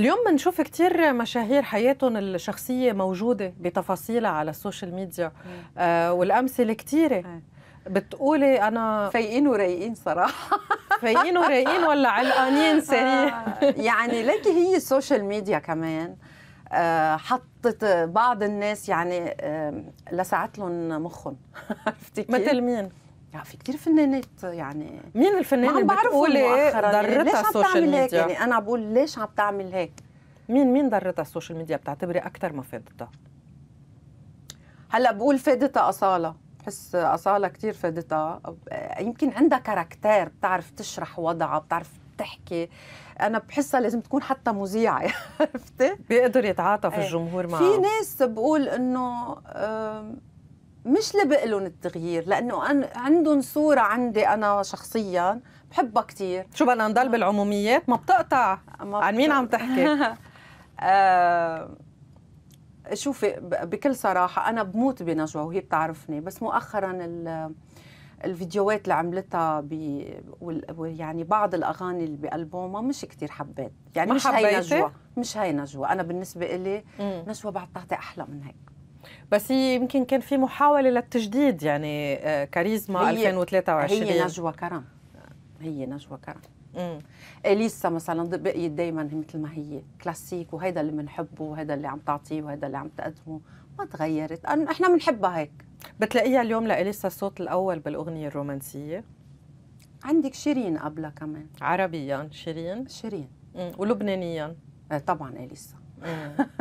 اليوم بنشوف كثير مشاهير حياتهم الشخصية موجودة بتفاصيلها على السوشيال ميديا آه والأمثلة كثيرة آه. بتقولي أنا فايقين ورايقين صراحة فايقين ورايقين ولا علقانين آه، سريع آه. يعني لكن هي السوشيال ميديا كمان آه حطت بعض الناس يعني آه لسعت لهم مخهم عرفتي مثل مين؟ يعني في كثير فنانات يعني مين الفنانه اللي بتقولي إيه؟ يعني ضرتها السوشيال ميديا؟ يعني انا بقول ليش عم تعمل هيك؟ مين مين ضرتها السوشيال ميديا بتعتبري اكثر ما فادتها؟ هلا بقول فادتها اصاله بحس اصاله كثير فادتها يمكن عندها كاركتير بتعرف تشرح وضعها بتعرف تحكي انا بحسها لازم تكون حتى مذيعه عرفتي؟ بيقدر يتعاطف إيه. الجمهور معها في ناس بقول انه مش لبق لهم التغيير لانه أن عندهم صوره عندي انا شخصيا بحبها كثير شو بدنا نضل بالعموميات ما بتقطع ما عن مين عم تحكي آه شوفي بكل صراحه انا بموت بنجوى وهي بتعرفني بس مؤخرا الفيديوهات اللي عملتها ب يعني بعض الاغاني اللي بألبومها مش كثير حبيت يعني مش هي نجوى مش هي نجوى انا بالنسبه لي نجوى بعد تعطي احلى من هيك بس يمكن كان في محاوله للتجديد يعني آه، كاريزما 2023 هي نجوى كرم هي نجوى كرم اليسا مثلا بقيت دائما مثل ما هي كلاسيك وهيدا اللي بنحبه وهيدا اللي عم تعطيه وهيدا اللي عم تقدمه ما تغيرت احنا بنحبها هيك بتلاقيها اليوم لاليسا الصوت الاول بالاغنيه الرومانسيه عندك شيرين قبلها كمان عربيا شيرين شيرين ولبنانيا آه، طبعا اليسا